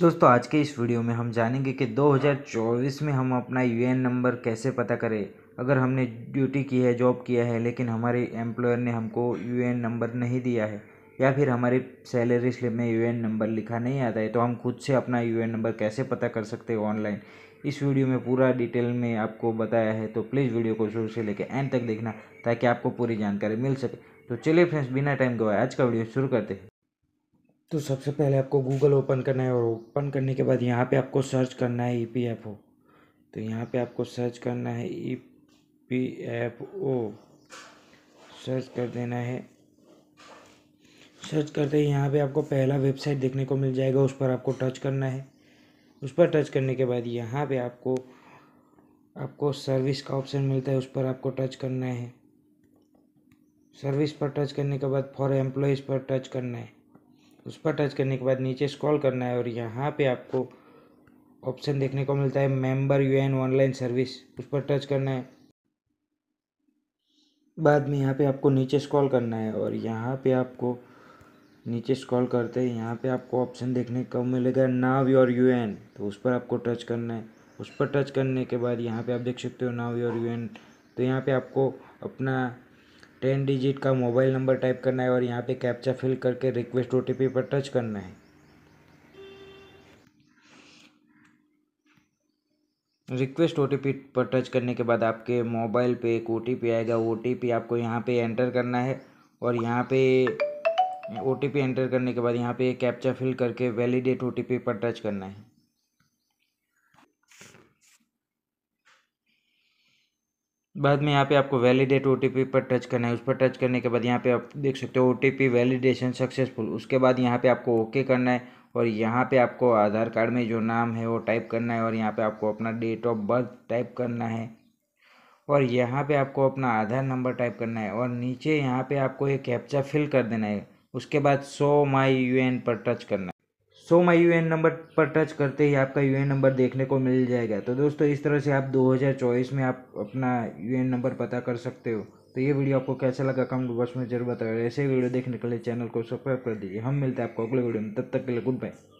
दोस्तों आज के इस वीडियो में हम जानेंगे कि 2024 में हम अपना यूएन नंबर कैसे पता करें अगर हमने ड्यूटी की है जॉब किया है लेकिन हमारे एम्प्लॉयर ने हमको यूएन नंबर नहीं दिया है या फिर हमारी सैलरी स्लिप में यूएन नंबर लिखा नहीं आता है तो हम खुद से अपना यूएन नंबर कैसे पता कर सकते हैं ऑनलाइन इस वीडियो में पूरा डिटेल में आपको बताया है तो प्लीज़ वीडियो को शुरू से लेकर एंड तक देखना ताकि आपको पूरी जानकारी मिल सके तो चलिए फ्रेंड्स बिना टाइम गवाए आज का वीडियो शुरू करते हैं तो सबसे पहले आपको गूगल ओपन करना है और ओपन करने के बाद यहाँ पे आपको सर्च करना है ई पी एफ ओ तो यहाँ पे आपको सर्च करना है E P F O search कर देना है सर्च करते ही यहाँ पे आपको पहला वेबसाइट देखने को मिल जाएगा उस पर आपको टच करना है उस पर टच करने के बाद यहाँ पे आपको आपको सर्विस का ऑप्शन मिलता है उस पर आपको टच करना है सर्विस पर टच करने के बाद फॉर एम्प्लॉयज़ पर टच करना है उस पर टच करने के बाद नीचे स्क्रॉल करना है और यहाँ पे आपको ऑप्शन देखने को मिलता है मेंबर यूएन ऑनलाइन सर्विस उस पर टच करना है बाद में यहाँ पे आपको नीचे स्क्रॉल करना है और यहाँ पे आपको नीचे स्क्रॉल करते हैं यहाँ पे आपको ऑप्शन देखने को मिलेगा नाव योर यू एन तो उस पर आपको टच करना है उस पर टच करने के बाद यहाँ पे आप देख सकते हो नाव योर यू एन तो यहाँ पे आपको अपना टेन डिजिट का मोबाइल नंबर टाइप करना है और यहाँ पे कैप्चा फिल करके रिक्वेस्ट ओ पर टच करना है रिक्वेस्ट ओ पर टच करने के बाद आपके मोबाइल पे एक ओ आएगा ओ आपको यहाँ पे एंटर करना है और यहाँ पे ओ एंटर करने के बाद यहाँ पे कैप्चा फिल करके वैलिडेट ओ पर टच करना है बाद में यहाँ पे आपको वैलिडेट ओ पर टच करना है उस पर टच करने के बाद यहाँ पे आप देख सकते हो ओ वैलिडेशन सक्सेसफुल उसके बाद यहाँ पे आपको ओके करना है और यहाँ पे आपको आधार कार्ड में जो नाम है वो टाइप करना है और यहाँ पे आपको अपना डेट ऑफ बर्थ टाइप करना है और यहाँ पे आपको अपना आधार नंबर टाइप करना है और नीचे यहाँ पर आपको एक कैप्चा फिल कर देना है उसके बाद सो माई यू एन पर टच करना है सो माई यू नंबर पर टच करते ही आपका यू नंबर देखने को मिल जाएगा तो दोस्तों इस तरह से आप 2024 में आप अपना यू नंबर पता कर सकते हो तो ये वीडियो आपको कैसा लगा कमेंट बॉक्स में जरूर बताओ ऐसे वीडियो देखने के लिए चैनल को सब्सक्राइब कर दीजिए हम मिलते हैं आपको अगले वीडियो में तब तक के लिए गुड बाय